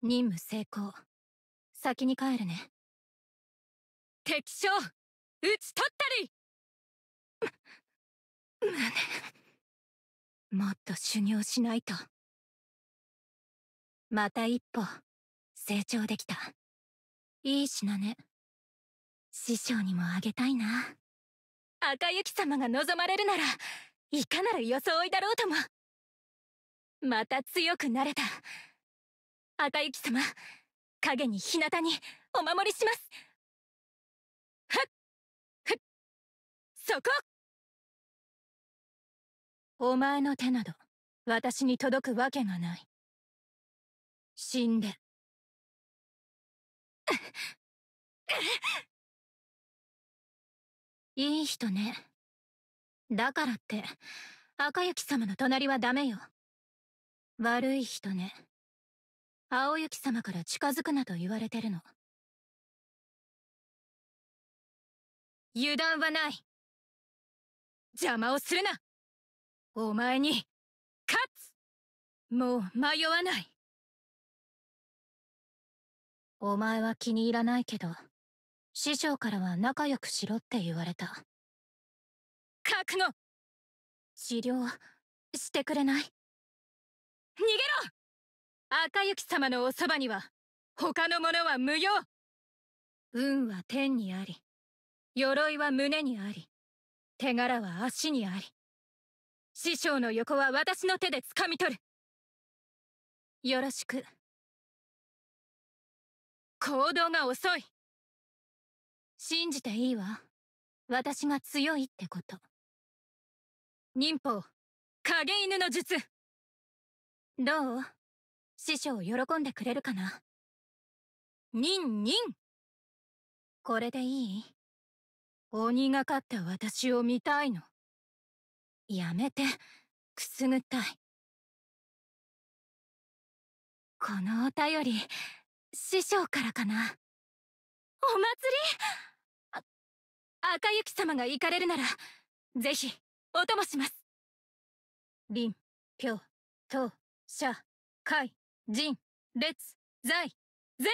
任務成功。先に帰るね。敵将討ち取ったりもっと修行しないと。また一歩、成長できた。いい品ね。師匠にもあげたいな。赤雪様が望まれるなら、いかなる装いだろうとも。また強くなれた。赤雪様影に日向にお守りしますふっふっそこお前の手など私に届くわけがない死んでいい人ねだからって赤雪様の隣はダメよ悪い人ね青雪様から近づくなと言われてるの。油断はない邪魔をするなお前に勝つもう迷わないお前は気に入らないけど師匠からは仲良くしろって言われた覚悟治療してくれない逃げろ赤雪様のおそばには他の者は無用運は天にあり鎧は胸にあり手柄は足にあり師匠の横は私の手で掴み取るよろしく行動が遅い信じていいわ私が強いってこと忍法影犬の術どう師匠喜んでくれるかなニンニンこれでいい鬼がかった私を見たいのやめてくすぐったいこのお便り師匠からかなお祭りあ、赤雪様が行かれるならぜひお供します林氷東社海人、列、財、全